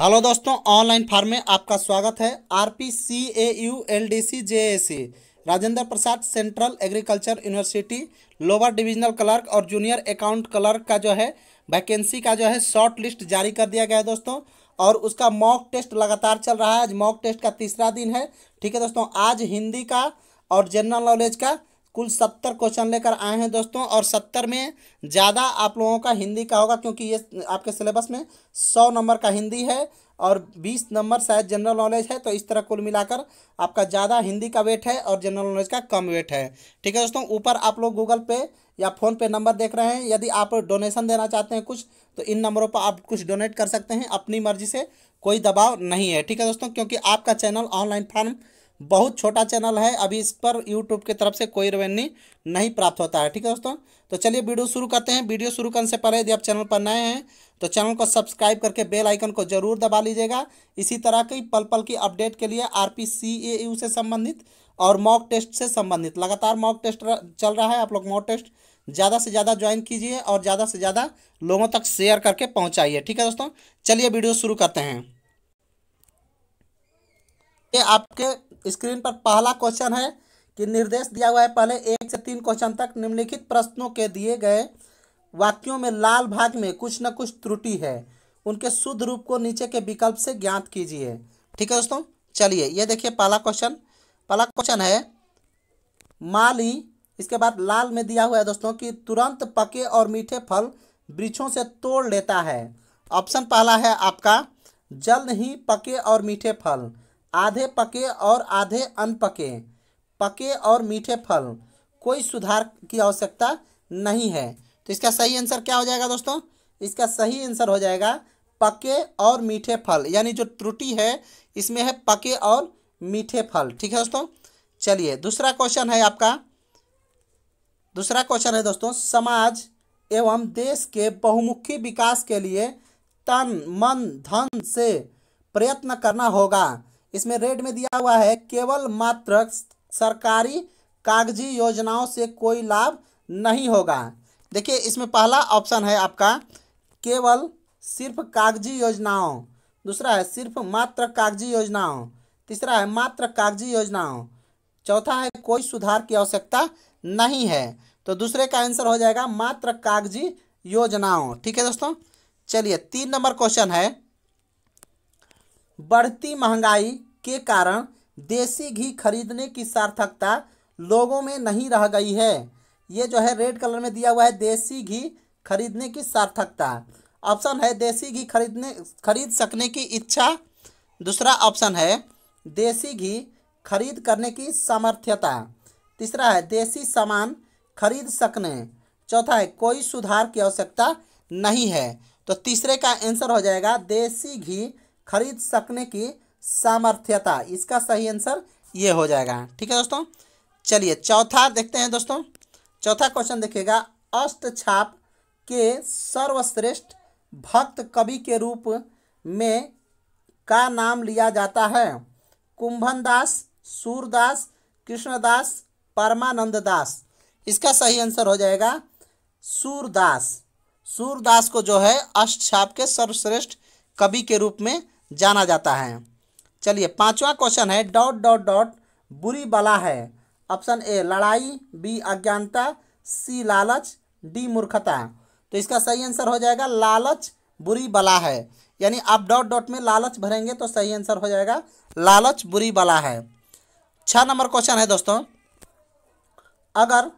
Hello दोस्तों online form में आपका स्वागत है R P C A U L D C J A C Rajendra Prasad central agriculture university lower divisional clerk और junior account clerk का जो है वैकेंसी का जो है शॉर्ट लिस्ट जारी कर दिया गया है दोस्तों और उसका मॉक टेस्ट लगातार चल रहा है आज मॉक टेस्ट का तीसरा दिन है ठीक है दोस्तों आज हिंदी का और जनरल नॉलेज का कुल सत्तर क्वेश्चन लेकर आए हैं दोस्तों और सत्तर में ज़्यादा आप लोगों का हिंदी का होगा क्योंकि ये आपके सिलेबस में सौ नंबर का हिंदी है और बीस नंबर शायद जनरल नॉलेज है तो इस तरह कुल मिलाकर आपका ज़्यादा हिंदी का वेट है और जनरल नॉलेज का कम वेट है ठीक है दोस्तों ऊपर आप लोग गूगल पे या फ़ोन पे नंबर देख रहे हैं यदि आप डोनेशन देना चाहते हैं कुछ तो इन नंबरों पर आप कुछ डोनेट कर सकते हैं अपनी मर्जी से कोई दबाव नहीं है ठीक है दोस्तों क्योंकि आपका चैनल ऑनलाइन फॉर्म बहुत छोटा चैनल है अभी इस पर यूट्यूब की तरफ से कोई रेवेन्यू नहीं प्राप्त होता है ठीक है दोस्तों तो चलिए वीडियो शुरू करते हैं वीडियो शुरू करने से पहले यदि आप चैनल पर नए हैं तो चैनल को सब्सक्राइब करके बेल आइकन को जरूर दबा लीजिएगा इसी तरह की पल पल की अपडेट के लिए आर पी से संबंधित और मॉक टेस्ट से संबंधित लगातार मॉक टेस्ट चल रहा है आप लोग मॉक टेस्ट ज़्यादा से ज़्यादा ज्वाइन कीजिए और ज़्यादा से ज़्यादा लोगों तक शेयर करके पहुँचाइए ठीक है दोस्तों चलिए वीडियो शुरू करते हैं ये आपके स्क्रीन पर पहला क्वेश्चन है कि निर्देश दिया हुआ है पहले एक से तीन क्वेश्चन तक निम्नलिखित प्रश्नों के दिए गए वाक्यों में लाल भाग में कुछ न कुछ त्रुटि है उनके शुद्ध रूप को नीचे के विकल्प से ज्ञात कीजिए ठीक है दोस्तों चलिए ये देखिए पहला क्वेश्चन पहला क्वेश्चन है माली इसके बाद लाल में दिया हुआ है दोस्तों कि तुरंत पके और मीठे फल वृक्षों से तोड़ लेता है ऑप्शन पहला है आपका जल्द ही पके और मीठे फल आधे पके और आधे अनपके पके और मीठे फल कोई सुधार की आवश्यकता नहीं है तो इसका सही आंसर क्या हो जाएगा दोस्तों इसका सही आंसर हो जाएगा पके और मीठे फल यानी जो त्रुटि है इसमें है पके और मीठे फल ठीक है दोस्तों चलिए दूसरा क्वेश्चन है आपका दूसरा क्वेश्चन है दोस्तों समाज एवं देश के बहुमुखी विकास के लिए तन मन धन से प्रयत्न करना होगा इसमें रेड में दिया हुआ है केवल मात्र सरकारी कागजी योजनाओं से कोई लाभ नहीं होगा देखिए इसमें पहला ऑप्शन है आपका केवल सिर्फ कागजी योजनाओं दूसरा है सिर्फ मात्र कागजी योजनाओं तीसरा है मात्र कागजी योजनाओं चौथा है कोई सुधार की आवश्यकता नहीं है तो दूसरे का आंसर हो जाएगा मात्र कागजी योजनाओं ठीक है दोस्तों चलिए तीन नंबर क्वेश्चन है बढ़ती महंगाई के कारण देसी घी खरीदने की सार्थकता लोगों में नहीं रह गई है ये जो है रेड कलर में दिया हुआ है देसी घी खरीदने की सार्थकता ऑप्शन है देसी घी खरीदने खरीद सकने की इच्छा दूसरा ऑप्शन है देसी घी खरीद करने की सामर्थ्यता तीसरा है देसी सामान खरीद सकने चौथा है कोई सुधार की आवश्यकता नहीं है तो तीसरे का आंसर हो जाएगा देसी घी खरीद सकने की सामर्थ्यता इसका सही आंसर ये हो जाएगा ठीक है दोस्तों चलिए चौथा देखते हैं दोस्तों चौथा क्वेश्चन देखिएगा अष्ट छाप के सर्वश्रेष्ठ भक्त कवि के रूप में का नाम लिया जाता है कुंभन दास सूरदास कृष्णदास परमानंद दास इसका सही आंसर हो जाएगा सूरदास सूरदास को जो है अष्ट छाप के सर्वश्रेष्ठ कवि के रूप में जाना जाता है चलिए पांचवा क्वेश्चन है डॉट डॉट डॉट बुरी बला है ऑप्शन ए लड़ाई बी अज्ञानता सी लालच डी मूर्खता तो इसका सही आंसर हो जाएगा लालच बुरी बला है यानी आप डॉट डॉट में लालच भरेंगे तो सही आंसर हो जाएगा लालच बुरी बला है छः नंबर क्वेश्चन है दोस्तों अगर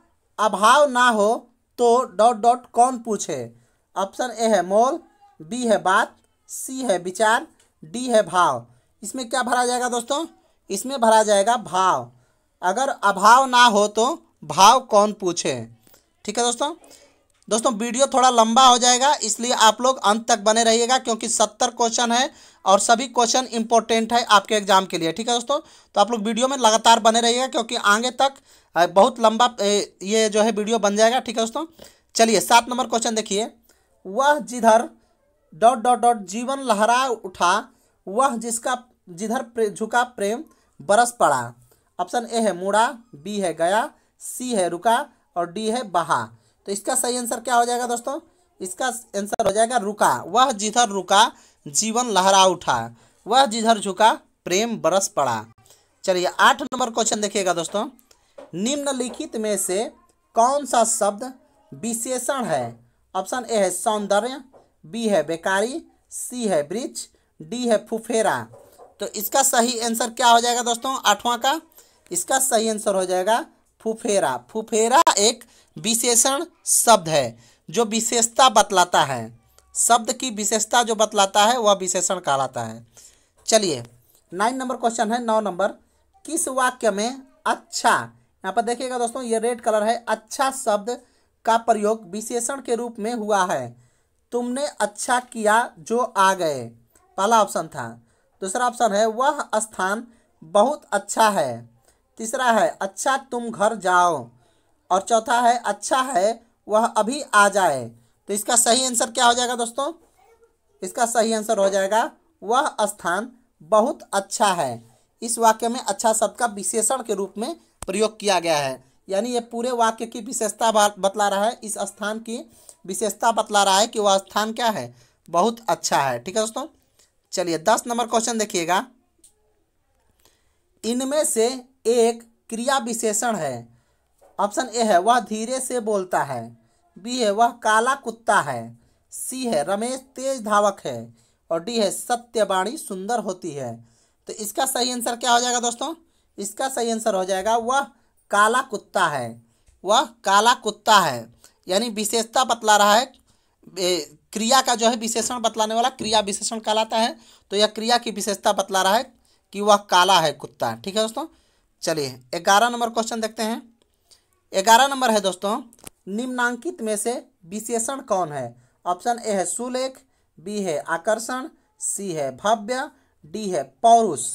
अभाव ना हो तो डॉट डॉट कौन पूछे ऑप्शन ए है मोल बी है बात सी है विचार डी है भाव इसमें क्या भरा जाएगा दोस्तों इसमें भरा जाएगा भाव अगर अभाव ना हो तो भाव कौन पूछे ठीक है दोस्तों दोस्तों वीडियो थोड़ा लंबा हो जाएगा इसलिए आप लोग अंत तक बने रहिएगा क्योंकि सत्तर क्वेश्चन है और सभी क्वेश्चन इंपॉर्टेंट है आपके एग्जाम के लिए ठीक है दोस्तों तो आप लोग वीडियो में लगातार बने रहिएगा क्योंकि आगे तक बहुत लंबा ये जो है वीडियो बन जाएगा ठीक है दोस्तों चलिए सात नंबर क्वेश्चन देखिए वह जिधर डॉट डॉट डॉट जीवन लहरा उठा वह जिसका जिधर प्रे, झुका प्रेम बरस पड़ा ऑप्शन ए है मुड़ा बी है गया सी है रुका और डी है बहा तो इसका सही आंसर क्या हो जाएगा दोस्तों इसका आंसर हो जाएगा रुका वह जिधर रुका जीवन लहरा उठा वह जिधर झुका प्रेम बरस पड़ा चलिए आठ नंबर क्वेश्चन देखिएगा दोस्तों निम्नलिखित में से कौन सा शब्द विशेषण है ऑप्शन ए है सौंदर्य बी है बेकारी सी है वृक्ष डी है फुफेरा तो इसका सही आंसर क्या हो जाएगा दोस्तों आठवां का इसका सही आंसर हो जाएगा फुफेरा फुफेरा एक विशेषण शब्द है जो विशेषता बतलाता है शब्द की विशेषता जो बतलाता है वह विशेषण कहलाता है चलिए नाइन नंबर क्वेश्चन है नौ नंबर किस वाक्य में अच्छा यहाँ पर देखिएगा दोस्तों ये रेड कलर है अच्छा शब्द का प्रयोग विशेषण के रूप में हुआ है तुमने अच्छा किया जो आ गए पहला ऑप्शन था दूसरा ऑप्शन है वह स्थान बहुत अच्छा है तीसरा है अच्छा तुम घर जाओ और चौथा है अच्छा है वह अभी आ जाए तो इसका सही आंसर क्या हो जाएगा दोस्तों इसका सही आंसर हो जाएगा वह स्थान बहुत अच्छा है इस वाक्य में अच्छा शब्द का विशेषण के रूप में प्रयोग किया गया है यानी ये पूरे वाक्य की विशेषता बतला रहा है इस स्थान की विशेषता बतला रहा है कि वह स्थान क्या है बहुत अच्छा है ठीक है दोस्तों चलिए दस नंबर क्वेश्चन देखिएगा इनमें से एक क्रिया विशेषण है ऑप्शन ए है वह धीरे से बोलता है बी है वह काला कुत्ता है सी है रमेश तेज धावक है और डी है सत्यवाणी सुंदर होती है तो इसका सही आंसर क्या हो जाएगा दोस्तों इसका सही आंसर हो जाएगा वह काला कुत्ता है वह काला कुत्ता है यानी विशेषता बतला रहा है क्रिया का जो है विशेषण बतलाने वाला क्रिया विशेषण कहलाता है तो यह क्रिया की विशेषता बतला रहा है कि वह काला है कुत्ता ठीक है दोस्तों चलिए ग्यारह नंबर क्वेश्चन देखते हैं ग्यारह नंबर है दोस्तों निम्नांकित में से विशेषण कौन है ऑप्शन ए है सुलेख बी है आकर्षण सी है भव्य डी है पौरुष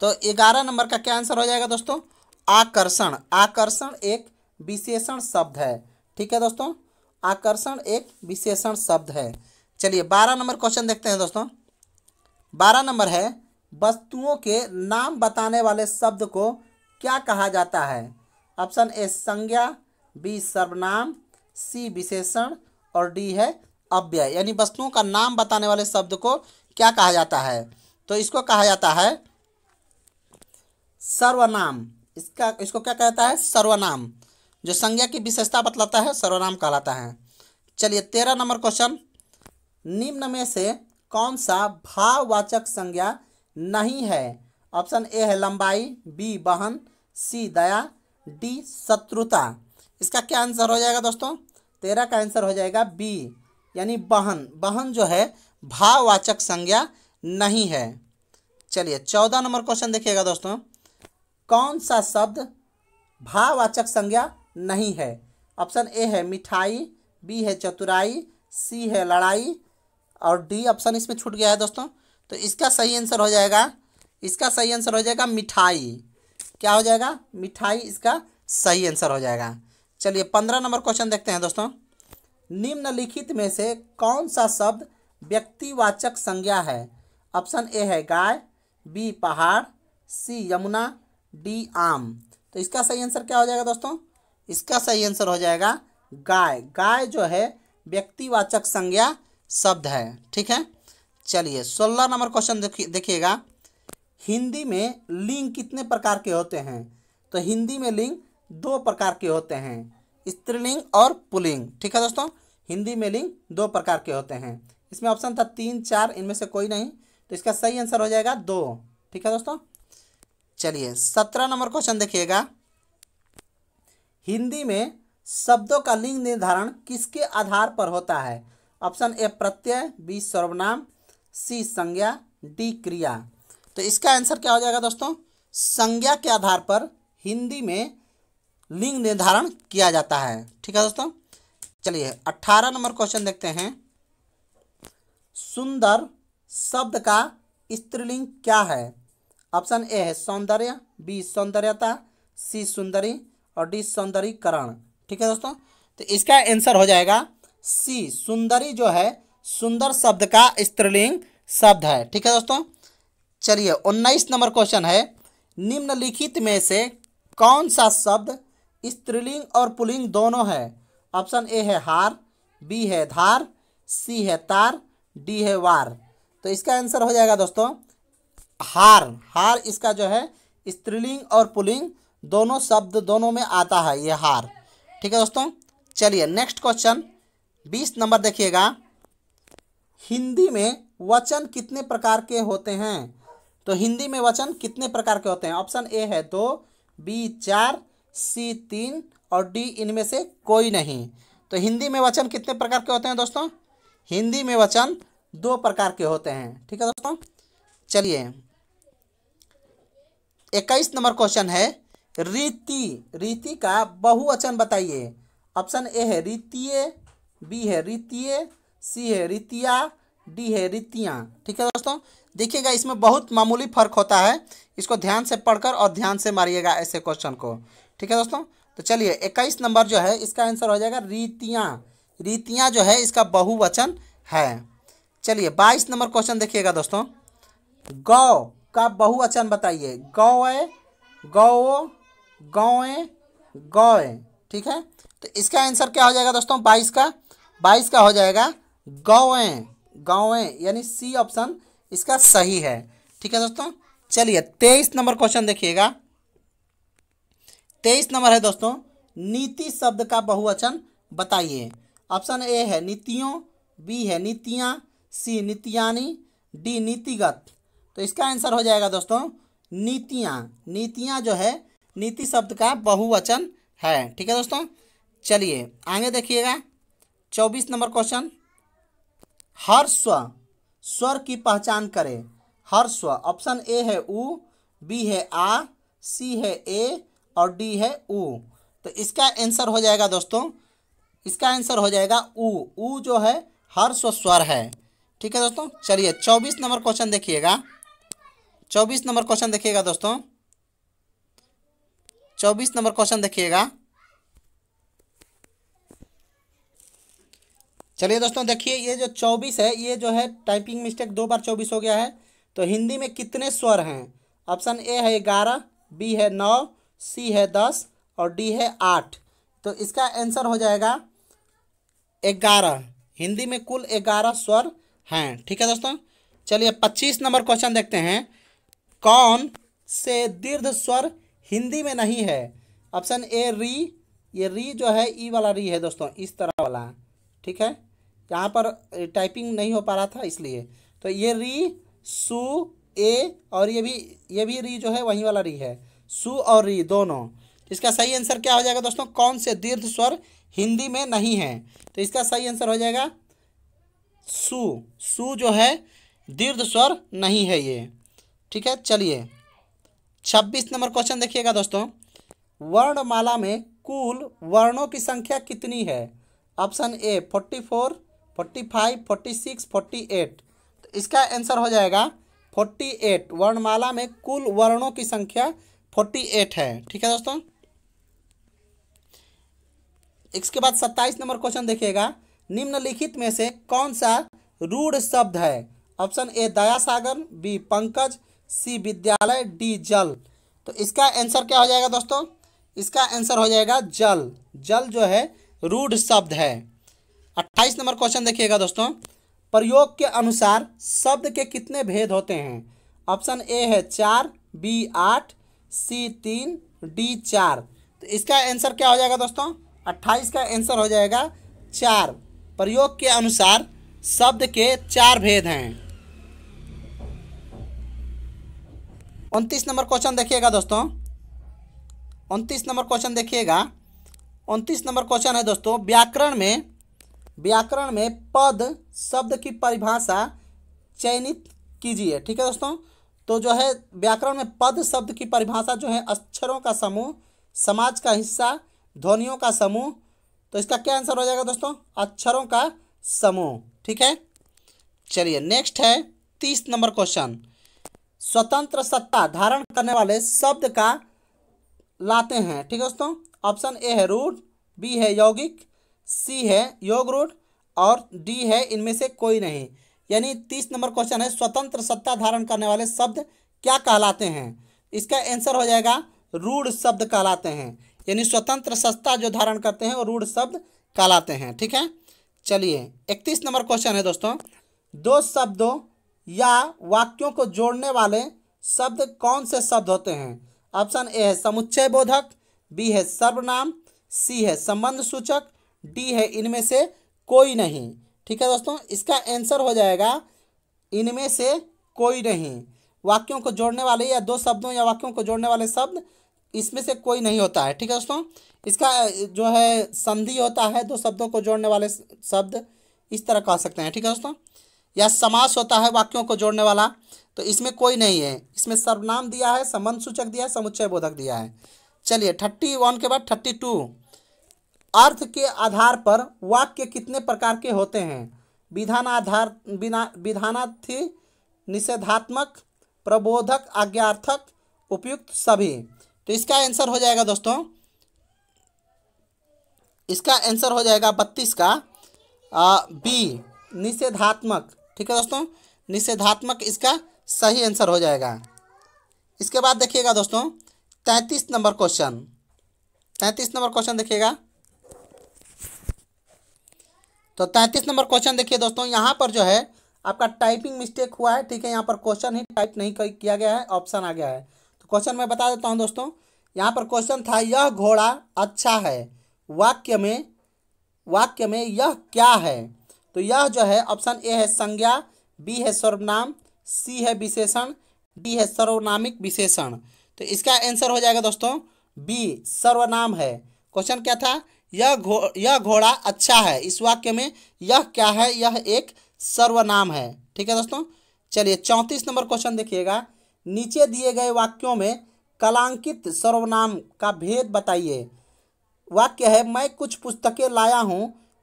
तो ग्यारह नंबर का क्या आंसर हो जाएगा दोस्तों आकर्षण आकर्षण एक विशेषण शब्द है ठीक है दोस्तों आकर्षण एक विशेषण शब्द है चलिए बारह नंबर क्वेश्चन देखते हैं दोस्तों बारह नंबर है वस्तुओं के नाम बताने वाले शब्द को क्या कहा जाता है ऑप्शन ए संज्ञा बी सर्वनाम सी विशेषण और डी है अव्यय यानी वस्तुओं का नाम बताने वाले शब्द को क्या कहा जाता है तो इसको कहा जाता है सर्वनाम इसका इसको क्या कहता है सर्वनाम जो संज्ञा की विशेषता बतलाता है सर्वनाम कहलाता है चलिए तेरह नंबर क्वेश्चन निम्न में से कौन सा भाववाचक संज्ञा नहीं है ऑप्शन ए है लंबाई बी बहन सी दया डी शत्रुता इसका क्या आंसर हो जाएगा दोस्तों तेरह का आंसर हो जाएगा बी यानी बहन बहन जो है भाववाचक संज्ञा नहीं है चलिए चौदह नंबर क्वेश्चन देखिएगा दोस्तों कौन सा शब्द भाववाचक संज्ञा नहीं है ऑप्शन ए है मिठाई बी है चतुराई सी है लड़ाई और डी ऑप्शन इसमें छूट गया है दोस्तों तो इसका सही आंसर हो जाएगा इसका सही आंसर हो जाएगा मिठाई क्या हो जाएगा मिठाई इसका सही आंसर हो जाएगा चलिए पंद्रह नंबर क्वेश्चन देखते हैं दोस्तों निम्नलिखित में से कौन सा शब्द व्यक्तिवाचक संज्ञा है ऑप्शन ए है गाय बी पहाड़ सी यमुना डी आम तो इसका सही आंसर क्या हो जाएगा दोस्तों इसका सही आंसर हो जाएगा गाय गाय जो है व्यक्तिवाचक संज्ञा शब्द है ठीक है चलिए सोलह नंबर क्वेश्चन देखिएगा हिंदी में लिंग कितने प्रकार के होते हैं तो हिंदी में लिंग दो प्रकार के होते हैं स्त्रीलिंग और पुलिंग ठीक है दोस्तों हिंदी में लिंग दो प्रकार के होते हैं इसमें ऑप्शन था तीन चार इनमें से कोई नहीं तो इसका सही आंसर हो जाएगा दो ठीक है दोस्तों चलिए सत्रह नंबर क्वेश्चन देखिएगा हिंदी में शब्दों का लिंग निर्धारण किसके आधार पर होता है ऑप्शन ए प्रत्यय बी सर्वनाम सी संज्ञा डी क्रिया तो इसका आंसर क्या हो जाएगा दोस्तों संज्ञा के आधार पर हिंदी में लिंग निर्धारण किया जाता है ठीक है दोस्तों चलिए अट्ठारह नंबर क्वेश्चन देखते हैं सुंदर शब्द का स्त्रीलिंग क्या है ऑप्शन ए है सौंदर्य बी सौंदर्यता सी सुंदरी और डी सौंदर्यकरण ठीक है दोस्तों तो इसका आंसर हो जाएगा सी सुंदरी जो है सुंदर शब्द का स्त्रीलिंग शब्द है ठीक है दोस्तों चलिए उन्नीस नंबर क्वेश्चन है निम्नलिखित में से कौन सा शब्द स्त्रीलिंग और पुलिंग दोनों है ऑप्शन ए है हार बी है धार सी है तार डी है वार तो इसका आंसर हो जाएगा दोस्तों हार हार इसका जो है स्त्रीलिंग और पुलिंग दोनों शब्द दोनों में आता है ये हार ठीक है दोस्तों चलिए नेक्स्ट क्वेश्चन बीस नंबर देखिएगा हिंदी में वचन कितने प्रकार के होते हैं तो हिंदी में वचन कितने प्रकार के होते हैं ऑप्शन ए है दो बी चार सी तीन और डी इनमें से कोई नहीं तो हिंदी में वचन कितने प्रकार के होते हैं दोस्तों हिंदी में वचन दो प्रकार के होते हैं ठीक है दोस्तों चलिए इक्कीस नंबर क्वेश्चन है रीति रीति का बहुवचन बताइए ऑप्शन ए है रीतिय बी है रीतीय सी है रीतिया डी है रीतियाँ ठीक है दोस्तों देखिएगा इसमें बहुत मामूली फर्क होता है इसको ध्यान से पढ़कर और ध्यान से मारिएगा ऐसे क्वेश्चन को ठीक है दोस्तों तो चलिए इक्कीस नंबर जो है इसका आंसर हो जाएगा रीतियाँ रीतियाँ जो है इसका बहुवचन है चलिए बाईस नंबर क्वेश्चन देखिएगा दोस्तों गौ का बहुवचन बताइए गौ है गौ गौए गौए ठीक है तो इसका आंसर क्या हो जाएगा दोस्तों बाईस का बाईस का हो जाएगा गौए गौए यानी सी ऑप्शन इसका सही है ठीक है दोस्तों चलिए तेईस नंबर क्वेश्चन देखिएगा तेईस नंबर है दोस्तों नीति शब्द का बहुवचन बताइए ऑप्शन ए है नीतियों बी है नीतियाँ सी नीतियानी डी नीतिगत तो इसका आंसर हो जाएगा दोस्तों नीतियाँ नीतियाँ जो है नीति शब्द का बहुवचन है ठीक है दोस्तों चलिए आगे देखिएगा चौबीस नंबर क्वेश्चन हर स्व स्वर की पहचान करें हर स्व ऑप्शन ए है उ बी है आ सी है ए और डी है उ तो इसका आंसर हो जाएगा दोस्तों इसका आंसर हो जाएगा ऊ उ जो है हर स्व स्वर है ठीक है दोस्तों चलिए चौबीस नंबर क्वेश्चन देखिएगा चौबीस नंबर क्वेश्चन देखिएगा दोस्तों चौबीस नंबर क्वेश्चन देखिएगा चलिए दोस्तों देखिए ये जो चौबीस है ये जो है टाइपिंग मिस्टेक दो बार चौबीस हो गया है तो हिंदी में कितने स्वर हैं ऑप्शन ए है ग्यारह बी है नौ सी है दस और डी है आठ तो इसका आंसर हो जाएगा ग्यारह हिंदी में कुल ग्यारह स्वर हैं ठीक है दोस्तों चलिए पच्चीस नंबर क्वेश्चन देखते हैं कौन से दीर्घ स्वर हिंदी में नहीं है ऑप्शन ए री ये री जो है ई वाला री है दोस्तों इस तरह वाला ठीक है यहाँ पर टाइपिंग नहीं हो पा रहा था इसलिए तो ये री सु ए और ये भी ये भी री जो है वही वाला री है सु और री दोनों इसका सही आंसर क्या हो जाएगा दोस्तों कौन से दीर्घ स्वर हिंदी में नहीं है तो इसका सही आंसर हो जाएगा सु सु जो है दीर्घ स्वर नहीं है ये ठीक है चलिए छब्बीस नंबर क्वेश्चन देखिएगा दोस्तों वर्णमाला में कुल वर्णों की संख्या कितनी है option A forty four forty five forty six forty eight तो इसका आंसर हो जाएगा फोर्टी एट वर्णमाला में कुल वर्णों की संख्या फोर्टी एट है ठीक है दोस्तों इसके बाद सत्ताईस नंबर क्वेश्चन देखिएगा निम्नलिखित में से कौन सा रूढ़ शब्द है ऑप्शन ए दया सागर बी पंकज सी विद्यालय डी जल तो इसका आंसर क्या हो जाएगा दोस्तों इसका आंसर हो जाएगा जल जल जो है रूढ़ शब्द है अट्ठाईस नंबर क्वेश्चन देखिएगा दोस्तों प्रयोग के अनुसार शब्द के कितने भेद होते हैं ऑप्शन ए है चार बी आठ सी तीन डी चार तो इसका आंसर क्या हो जाएगा दोस्तों अट्ठाईस का आंसर हो जाएगा चार प्रयोग के अनुसार शब्द के चार भेद हैं उनतीस नंबर क्वेश्चन देखिएगा दोस्तों उनतीस नंबर क्वेश्चन देखिएगा उनतीस नंबर क्वेश्चन है दोस्तों व्याकरण में व्याकरण में पद शब्द की परिभाषा चयनित कीजिए ठीक है दोस्तों तो जो है व्याकरण में पद शब्द की परिभाषा जो है अक्षरों का समूह समाज का हिस्सा ध्वनियों का समूह तो इसका क्या आंसर हो जाएगा दोस्तों अक्षरों का समूह ठीक है चलिए नेक्स्ट है तीस नंबर क्वेश्चन स्वतंत्र सत्ता धारण करने वाले शब्द का लाते हैं ठीक है दोस्तों ऑप्शन ए है रूढ़ बी है यौगिक सी है योग रूढ़ और डी है इनमें से कोई नहीं यानी तीस नंबर क्वेश्चन है स्वतंत्र सत्ता धारण करने वाले शब्द क्या कहलाते हैं इसका आंसर हो जाएगा रूढ़ शब्द कहलाते हैं यानी स्वतंत्र सत्ता जो धारण करते हैं वो रूढ़ शब्द कहलाते हैं ठीक है चलिए इकतीस नंबर क्वेश्चन है दोस्तों दो शब्दों या वाक्यों को जोड़ने वाले शब्द कौन से शब्द होते हैं ऑप्शन ए है समुच्चय बोधक बी है सर्वनाम सी है संबंध सूचक डी है इनमें से कोई नहीं ठीक है दोस्तों इसका आंसर हो जाएगा इनमें से कोई नहीं वाक्यों को जोड़ने वाले या दो शब्दों या वाक्यों को जोड़ने वाले शब्द इसमें से कोई नहीं होता है ठीक है दोस्तों इसका जो है संधि होता है दो शब्दों को जोड़ने वाले शब्द इस तरह कह सकते हैं ठीक है दोस्तों या समास होता है वाक्यों को जोड़ने वाला तो इसमें कोई नहीं है इसमें सर्वनाम दिया है संबंध सूचक दिया है समुच्चय बोधक दिया है चलिए थर्टी वन के बाद थर्टी टू अर्थ के आधार पर वाक्य कितने प्रकार के होते हैं विधान आधार बिना विधानार्थी निषेधात्मक प्रबोधक आज्ञार्थक उपयुक्त सभी तो इसका आंसर हो जाएगा दोस्तों इसका आंसर हो जाएगा बत्तीस का आ, बी निषेधात्मक ठीक है दोस्तों निषेधात्मक इसका सही आंसर हो जाएगा इसके बाद देखिएगा दोस्तों तैंतीस नंबर क्वेश्चन तैंतीस नंबर क्वेश्चन देखिएगा तो तैंतीस नंबर क्वेश्चन देखिए दोस्तों यहाँ पर जो है आपका टाइपिंग मिस्टेक हुआ है ठीक है यहाँ पर क्वेश्चन ही टाइप नहीं किया गया है ऑप्शन आ गया है तो क्वेश्चन मैं बता देता हूँ दोस्तों यहाँ पर क्वेश्चन था यह घोड़ा अच्छा है वाक्य में वाक्य में यह क्या है तो यह जो है ऑप्शन ए है संज्ञा बी है सर्वनाम सी है विशेषण डी है सर्वनामिक विशेषण तो इसका आंसर हो जाएगा दोस्तों बी सर्वनाम है क्वेश्चन क्या था यह घो यह घोड़ा अच्छा है इस वाक्य में यह क्या है यह एक सर्वनाम है ठीक है दोस्तों चलिए चौंतीस नंबर क्वेश्चन देखिएगा नीचे दिए गए वाक्यों में कलांकित सर्वनाम का भेद बताइए वाक्य है मैं कुछ पुस्तकें लाया हूँ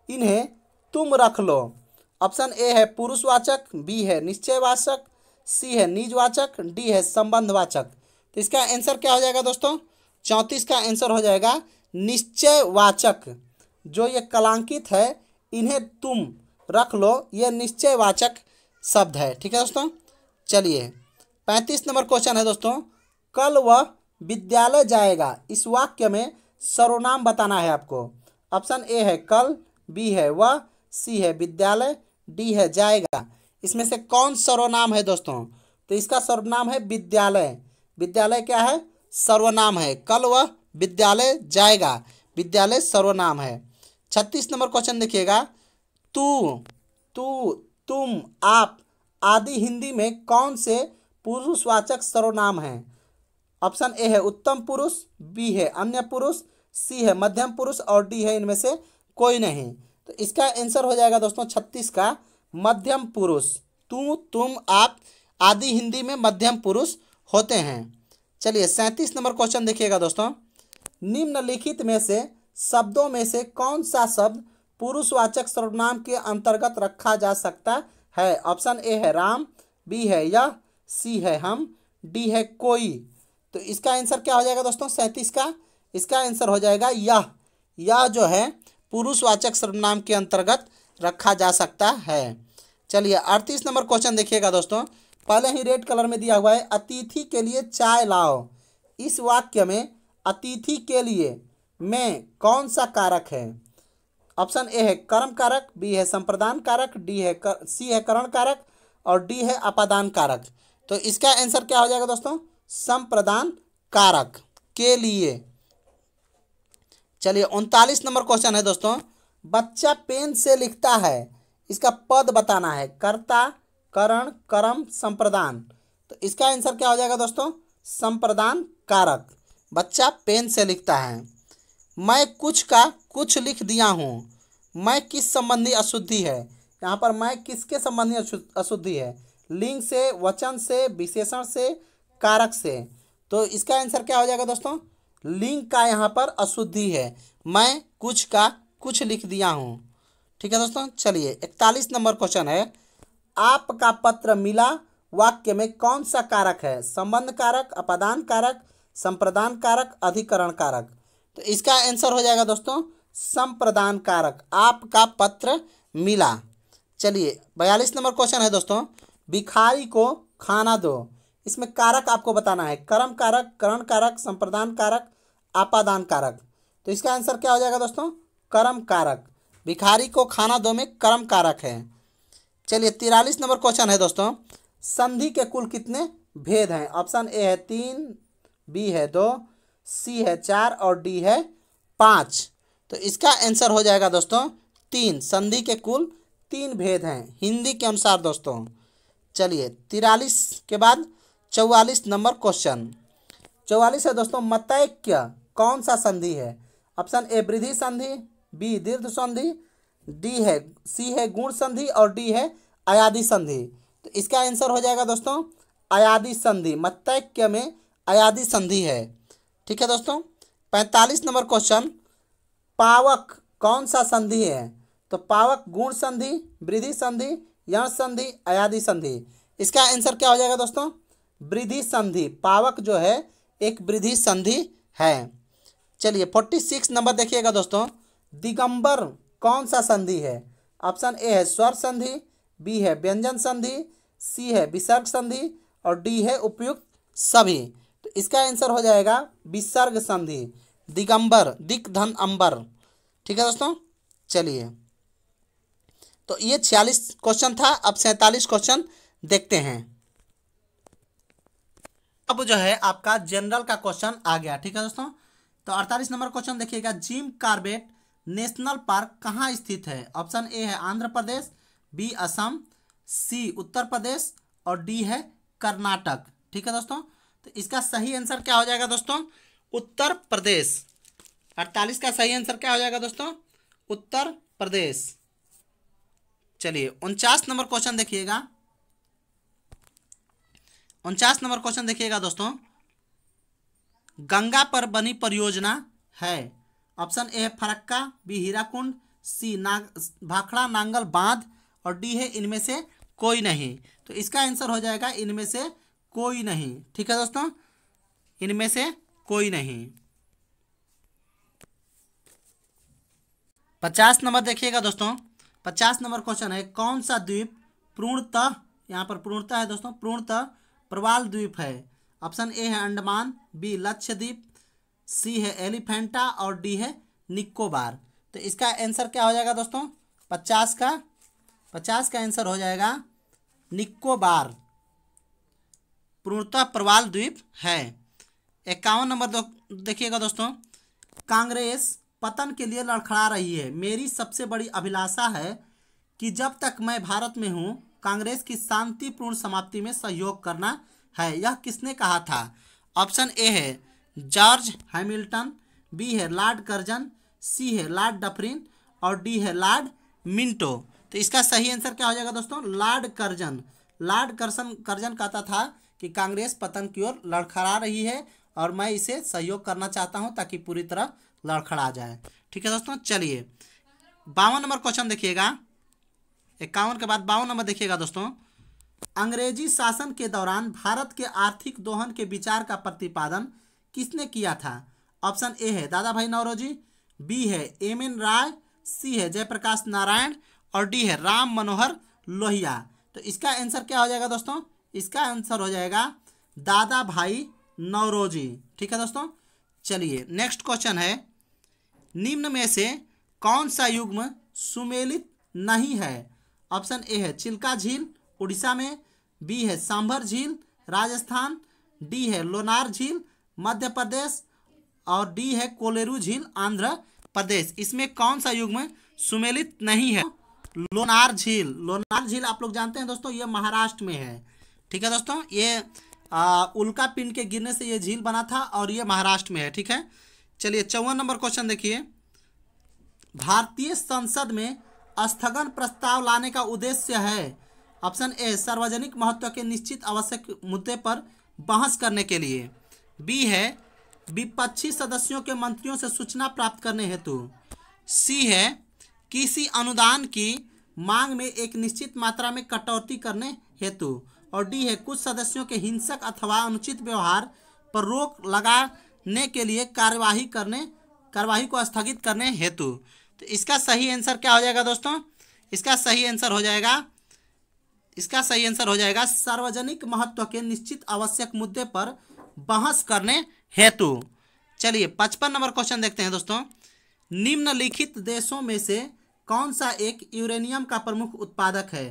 इन्हें तुम रख लो ऑप्शन ए है पुरुषवाचक बी है निश्चयवाचक सी है निजवाचक डी है संबंधवाचक तो इसका आंसर क्या हो जाएगा दोस्तों चौंतीस का आंसर हो जाएगा निश्चयवाचक जो ये कलांकित है इन्हें तुम रख लो ये निश्चयवाचक शब्द है ठीक है दोस्तों चलिए पैंतीस नंबर क्वेश्चन है दोस्तों कल वह विद्यालय जाएगा इस वाक्य में सर्वनाम बताना है आपको ऑप्शन ए है कल बी है वह सी है विद्यालय डी है जाएगा इसमें से कौन सर्वनाम है दोस्तों तो इसका सर्वनाम है विद्यालय विद्यालय क्या है सर्वनाम है कल वह विद्यालय जाएगा विद्यालय सर्वनाम है छत्तीस नंबर क्वेश्चन देखिएगा तू तू तुम आप आदि हिंदी में कौन से पुरुषवाचक सर्वनाम हैं ऑप्शन ए है उत्तम पुरुष बी है अन्य पुरुष सी है मध्यम पुरुष और डी है इनमें से कोई नहीं तो इसका आंसर हो जाएगा दोस्तों छत्तीस का मध्यम पुरुष तू तुम आप आदि हिंदी में मध्यम पुरुष होते हैं चलिए सैंतीस नंबर क्वेश्चन देखिएगा दोस्तों निम्नलिखित में से शब्दों में से कौन सा शब्द पुरुषवाचक सर्वनाम के अंतर्गत रखा जा सकता है ऑप्शन ए है राम बी है यह सी है हम डी है कोई तो इसका आंसर क्या हो जाएगा दोस्तों सैंतीस का इसका आंसर हो जाएगा यह यह जो है पुरुषवाचक सर्वनाम के अंतर्गत रखा जा सकता है चलिए अड़तीस नंबर क्वेश्चन देखिएगा दोस्तों पहले ही रेड कलर में दिया हुआ है अतिथि के लिए चाय लाओ इस वाक्य में अतिथि के लिए में कौन सा कारक है ऑप्शन ए है कर्म कारक बी है संप्रदान कारक डी है कर, सी है करण कारक और डी है अपादान कारक तो इसका आंसर क्या हो जाएगा दोस्तों संप्रदान कारक के लिए चलिए उनतालीस नंबर क्वेश्चन है दोस्तों बच्चा पेन से लिखता है इसका पद बताना है कर्ता करण कर्म संप्रदान तो इसका आंसर क्या हो जाएगा दोस्तों संप्रदान कारक बच्चा पेन से लिखता है मैं कुछ का कुछ लिख दिया हूँ मैं किस संबंधी अशुद्धि है यहाँ पर मैं किसके संबंधी अशुद्धि है लिंग से वचन से विशेषण से कारक से तो इसका आंसर क्या हो जाएगा दोस्तों लिंक का यहाँ पर अशुद्धि है मैं कुछ का कुछ लिख दिया हूँ ठीक है दोस्तों चलिए इकतालीस नंबर क्वेश्चन है आपका पत्र मिला वाक्य में कौन सा कारक है संबंध कारक अपदान कारक संप्रदान कारक अधिकरण कारक तो इसका आंसर हो जाएगा दोस्तों संप्रदान कारक आपका पत्र मिला चलिए बयालीस नंबर क्वेश्चन है दोस्तों भिखारी को खाना दो इसमें कारक आपको बताना है कर्म कारक करण कारक संप्रदान कारक आपादान कारक तो इसका आंसर क्या हो जाएगा दोस्तों कर्म कारक भिखारी को खाना दो में कर्म कारक है चलिए तिरालीस नंबर क्वेश्चन है दोस्तों संधि के कुल कितने भेद हैं ऑप्शन ए है तीन बी है दो सी है चार और डी है पाँच तो इसका आंसर हो जाएगा दोस्तों तीन संधि के कुल तीन भेद हैं हिंदी के अनुसार दोस्तों चलिए तिरालीस के बाद चौवालीस नंबर क्वेश्चन चौवालीस है दोस्तों मतैक्य कौन सा संधि है ऑप्शन ए वृद्धि संधि बी दीर्घ संधि डी है सी है गुण संधि और डी है अयादि संधि तो इसका आंसर हो जाएगा दोस्तों अयादि संधि मत्तैक्य में अयादि संधि है ठीक है दोस्तों पैंतालीस नंबर क्वेश्चन पावक कौन सा संधि है तो पावक गुण संधि वृद्धि संधि यण संधि अयादि संधि इसका आंसर क्या हो जाएगा दोस्तों वृद्धि संधि पावक जो है एक वृद्धि संधि है चलिए फोर्टी सिक्स नंबर देखिएगा दोस्तों दिगंबर कौन सा संधि है ऑप्शन ए है स्वर संधि बी है व्यंजन संधि सी है विसर्ग संधि और डी है उपयुक्त सभी तो इसका आंसर हो जाएगा विसर्ग संधि दिगंबर दिक धन अंबर ठीक है दोस्तों चलिए तो ये छियालीस क्वेश्चन था अब सैंतालीस क्वेश्चन देखते हैं अब जो है आपका जनरल का क्वेश्चन आ गया ठीक है दोस्तों तो अड़तालीस नंबर क्वेश्चन देखिएगा जिम कार्बेट नेशनल पार्क कहाँ स्थित है ऑप्शन ए है आंध्र प्रदेश बी असम सी उत्तर प्रदेश और डी है कर्नाटक ठीक है दोस्तों तो इसका सही आंसर क्या हो जाएगा दोस्तों उत्तर प्रदेश अड़तालीस का सही आंसर क्या हो जाएगा दोस्तों उत्तर प्रदेश चलिए उनचास नंबर क्वेश्चन देखिएगा उनचास नंबर क्वेश्चन देखिएगा दोस्तों गंगा पर बनी परियोजना है ऑप्शन ए है फरक्का बी हीराकुंड सी नाग भाखड़ा नांगल बांध और डी है इनमें से कोई नहीं तो इसका आंसर हो जाएगा इनमें से कोई नहीं ठीक है दोस्तों इनमें से कोई नहीं पचास नंबर देखिएगा दोस्तों पचास नंबर क्वेश्चन है कौन सा द्वीप पूर्णतः यहाँ पर पूर्णतः है दोस्तों पूर्णतः प्रवाल द्वीप है ऑप्शन ए है अंडमान बी लक्षद्वीप सी है एलिफेंटा और डी है निकोबार तो इसका आंसर क्या हो जाएगा दोस्तों पचास का पचास का आंसर हो जाएगा निकोबार पूर्णतः प्रवाल द्वीप है इक्यावन नंबर दो, देखिएगा दोस्तों कांग्रेस पतन के लिए लड़खड़ा रही है मेरी सबसे बड़ी अभिलाषा है कि जब तक मैं भारत में हूँ कांग्रेस की शांतिपूर्ण समाप्ति में सहयोग करना है यह किसने कहा था ऑप्शन ए है जॉर्ज हैमिल्टन बी है लॉर्ड कर्जन सी है लॉर्ड डफरिन और डी है लॉर्ड मिंटो तो इसका सही आंसर क्या हो जाएगा दोस्तों Lord Curzon Lord Curzon Curzon कहता था कि कांग्रेस पतन की ओर लड़खड़ा रही है और मैं इसे सहयोग करना चाहता हूं ताकि पूरी तरह लड़खड़ा जाए ठीक है दोस्तों चलिए बावन नंबर क्वेश्चन देखिएगा इक्यावन के बाद बावन नंबर देखिएगा दोस्तों अंग्रेजी शासन के दौरान भारत के आर्थिक दोहन के विचार का प्रतिपादन किसने किया था ऑप्शन ए है दादा भाई नौरोजी बी है एम एन राय सी है जयप्रकाश नारायण और डी है राम मनोहर लोहिया तो इसका आंसर क्या हो जाएगा दोस्तों इसका आंसर हो जाएगा दादा भाई नौरोजी ठीक है दोस्तों चलिए नेक्स्ट क्वेश्चन है निम्न में से कौन सा युग्म सुमेलित नहीं है ऑप्शन ए है चिल्का झील उड़ीसा में बी है सांभर झील राजस्थान डी है लोनार झील मध्य प्रदेश और डी है कोलेरू झील आंध्र प्रदेश इसमें कौन सा युग में सुमेलित नहीं है लोनार झील लोनार झील आप लोग जानते हैं दोस्तों ये महाराष्ट्र में है ठीक है दोस्तों ये उल्का पिंड के गिरने से ये झील बना था और ये महाराष्ट्र में है ठीक है चलिए चौवन नंबर क्वेश्चन देखिए भारतीय संसद में स्थगन प्रस्ताव लाने का उद्देश्य है ऑप्शन ए सार्वजनिक महत्व के निश्चित आवश्यक मुद्दे पर बहस करने के लिए बी है विपक्षी सदस्यों के मंत्रियों से सूचना प्राप्त करने हेतु सी है किसी अनुदान की मांग में एक निश्चित मात्रा में कटौती करने हेतु और डी है कुछ सदस्यों के हिंसक अथवा अनुचित व्यवहार पर रोक लगाने के लिए कार्यवाही करने कार्यवाही को स्थगित करने हेतु तो इसका सही आंसर क्या हो जाएगा दोस्तों इसका सही आंसर हो जाएगा इसका सही आंसर हो जाएगा सार्वजनिक महत्व के निश्चित आवश्यक मुद्दे पर बहस करने हेतु चलिए पचपन नंबर क्वेश्चन देखते हैं दोस्तों निम्नलिखित देशों में से कौन सा एक यूरेनियम का प्रमुख उत्पादक है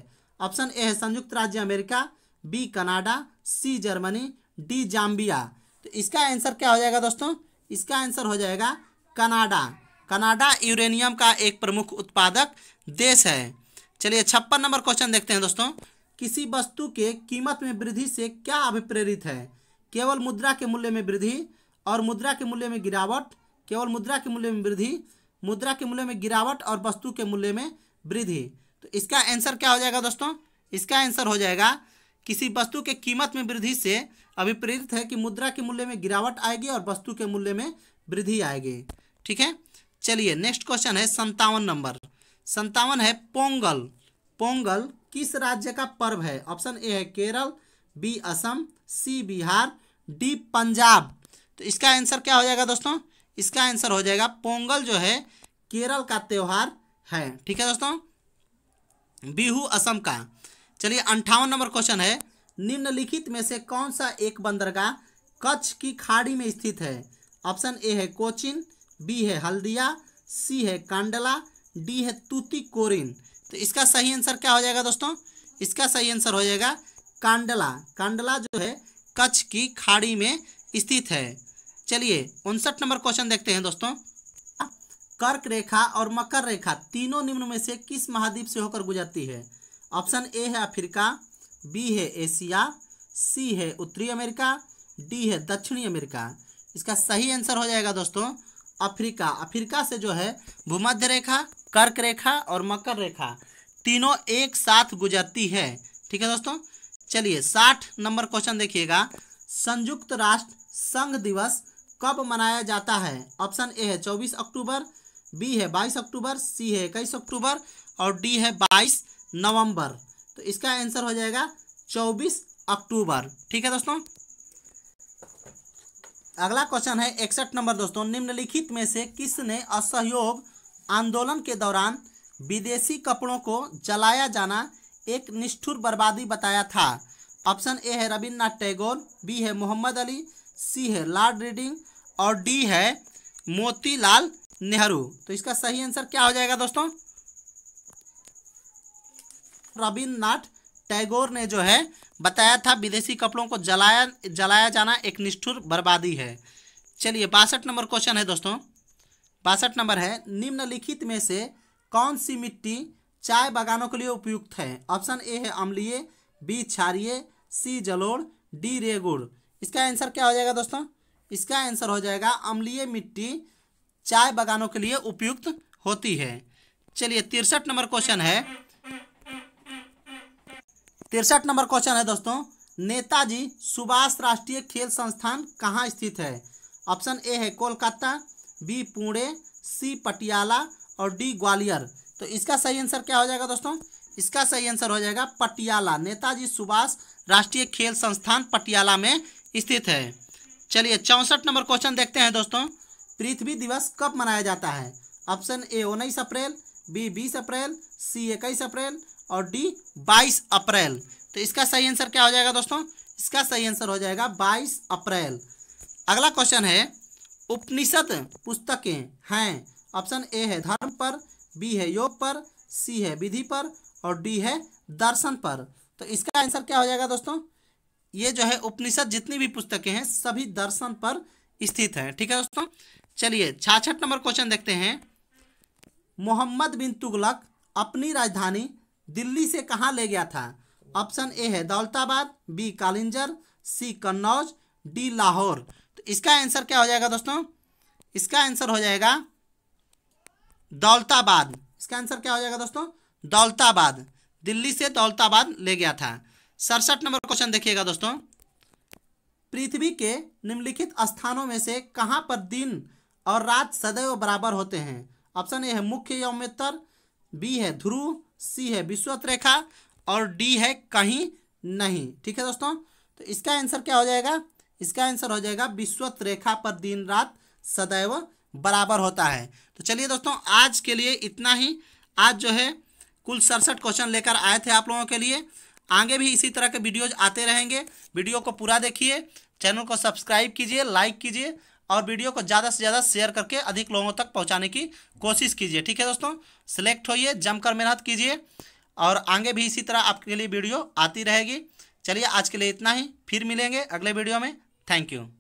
ऑप्शन ए है संयुक्त राज्य America B Canada C Germany D Zambia तो इसका आंसर क्या हो जाएगा दोस्तों इसका आंसर हो जाएगा कनाडा कनाडा यूरेनियम का एक प्रमुख उत्पादक देश है चलिए छप्पन नंबर क्वेश्चन देखते हैं दोस्तों किसी वस्तु के कीमत में वृद्धि से क्या अभिप्रेरित है केवल मुद्रा के मूल्य में वृद्धि और मुद्रा के मूल्य में गिरावट केवल मुद्रा के मूल्य में वृद्धि मुद्रा के मूल्य में गिरावट और वस्तु के मूल्य में वृद्धि तो इसका आंसर क्या हो जाएगा दोस्तों इसका आंसर हो जाएगा किसी वस्तु के कीमत में वृद्धि से अभिप्रेरित है कि मुद्रा के मूल्य में गिरावट आएगी और वस्तु के मूल्य में वृद्धि आएगी ठीक है चलिए नेक्स्ट क्वेश्चन है संतावन नंबर संतावन है पोंगल पोंगल किस राज्य का पर्व है ऑप्शन ए है Kerala B Assam C Bihar D Punjab तो इसका आंसर क्या हो जाएगा दोस्तों इसका आंसर हो जाएगा पोंगल जो है केरल का त्यौहार है ठीक है दोस्तों बिहू असम का चलिए अंठावन नंबर क्वेश्चन है निम्नलिखित में से कौन सा एक बंदरगाह कच्छ की खाड़ी में स्थित है ऑप्शन ए है कोचिन बी है हल्दिया सी है कांडला डी है तूती कोरिन तो इसका सही आंसर क्या हो जाएगा दोस्तों इसका सही आंसर हो जाएगा कांडला कांडला जो है कच्छ की खाड़ी में स्थित है चलिए उनसठ नंबर क्वेश्चन देखते हैं दोस्तों कर्क रेखा और मकर रेखा तीनों निम्न में से किस महाद्वीप से होकर गुजरती है ऑप्शन ए है अफ्रीका बी है एशिया सी है उत्तरी अमेरिका डी है दक्षिणी अमेरिका इसका सही आंसर हो जाएगा दोस्तों अफ्रीका अफ्रीका से जो है भूमध्य रेखा कर्क रेखा और मकर रेखा तीनों एक साथ गुजरती है ठीक है दोस्तों चलिए साठ नंबर क्वेश्चन देखिएगा संयुक्त राष्ट्र संघ दिवस कब मनाया जाता है ऑप्शन ए है चौबीस अक्टूबर बी है बाईस अक्टूबर सी है इक्कीस अक्टूबर और डी है बाईस नवंबर तो इसका आंसर हो जाएगा चौबीस अक्टूबर ठीक है दोस्तों अगला क्वेश्चन है इकसठ नंबर दोस्तों निम्नलिखित में से किसने असहयोग आंदोलन के दौरान विदेशी कपड़ों को जलाया जाना एक निष्ठुर बर्बादी बताया था ऑप्शन ए है रविन्द्रनाथ टैगोर बी है मोहम्मद अली सी है लॉर्ड रीडिंग और डी है मोतीलाल नेहरू तो इसका सही आंसर क्या हो जाएगा दोस्तों रविन्द्रनाथ टैगोर ने जो है बताया था विदेशी कपड़ों को जलाया जलाया जाना एक निष्ठुर बर्बादी है चलिए बासठ नंबर क्वेश्चन है दोस्तों बासठ नंबर है निम्नलिखित में से कौन सी मिट्टी चाय बागानों के लिए उपयुक्त है ऑप्शन ए है अम्लीय बी क्षारिय सी जलोड़ डी रेगुड़ इसका आंसर क्या हो जाएगा दोस्तों इसका आंसर हो जाएगा अम्लीय मिट्टी चाय बागानों के लिए उपयुक्त होती है चलिए तिरसठ नंबर क्वेश्चन है तिरसठ नंबर क्वेश्चन है दोस्तों नेताजी सुभाष राष्ट्रीय खेल संस्थान कहाँ स्थित है ऑप्शन ए है कोलकाता बी पुणे सी पटियाला और डी ग्वालियर तो इसका सही आंसर क्या हो जाएगा दोस्तों इसका सही आंसर हो जाएगा पटियाला नेताजी सुभाष राष्ट्रीय खेल संस्थान पटियाला में स्थित है चलिए चौंसठ नंबर क्वेश्चन देखते हैं दोस्तों पृथ्वी दिवस कब मनाया जाता है ऑप्शन ए उन्नीस अप्रैल बी बीस अप्रैल सी इक्कीस अप्रैल और डी बाईस अप्रैल तो इसका सही आंसर क्या हो जाएगा दोस्तों इसका सही आंसर हो जाएगा बाईस अप्रैल अगला क्वेश्चन है उपनिषद पुस्तकें हैं ऑप्शन ए है धर्म पर बी है योग पर सी है विधि पर और डी है दर्शन पर तो इसका आंसर क्या हो जाएगा दोस्तों ये जो है उपनिषद जितनी भी पुस्तकें हैं सभी दर्शन पर स्थित हैं ठीक है दोस्तों चलिए छाछठ नंबर क्वेश्चन देखते हैं मोहम्मद बिन तुगलक अपनी राजधानी दिल्ली से कहाँ ले गया था ऑप्शन ए है Daulatabad B Kalinjar C Kannauj D Lahore तो इसका आंसर क्या हो जाएगा दोस्तों इसका आंसर हो जाएगा दौलताबाद इसका आंसर क्या हो जाएगा दोस्तों दौलताबाद दिल्ली से दौलताबाद ले गया था सड़सठ नंबर क्वेश्चन देखिएगा दोस्तों पृथ्वी के निम्नलिखित स्थानों में से कहाँ पर दिन और रात सदैव बराबर होते हैं ऑप्शन ए है मुख्य यौमेतर बी है ध्रुव सी है विश्वत रेखा और डी है कहीं नहीं ठीक है दोस्तों तो इसका आंसर क्या हो जाएगा इसका आंसर हो जाएगा विश्वत रेखा पर दिन रात सदैव बराबर होता है तो चलिए दोस्तों आज के लिए इतना ही आज जो है कुल सड़सठ क्वेश्चन लेकर आए थे आप लोगों के लिए आगे भी इसी तरह के वीडियोज आते रहेंगे वीडियो को पूरा देखिए चैनल को सब्सक्राइब कीजिए लाइक कीजिए और वीडियो को ज़्यादा से ज़्यादा शेयर करके अधिक लोगों तक पहुंचाने की कोशिश कीजिए ठीक है दोस्तों सेलेक्ट होइए जमकर मेहनत कीजिए और आगे भी इसी तरह आपके लिए वीडियो आती रहेगी चलिए आज के लिए इतना ही फिर मिलेंगे अगले वीडियो में Thank you.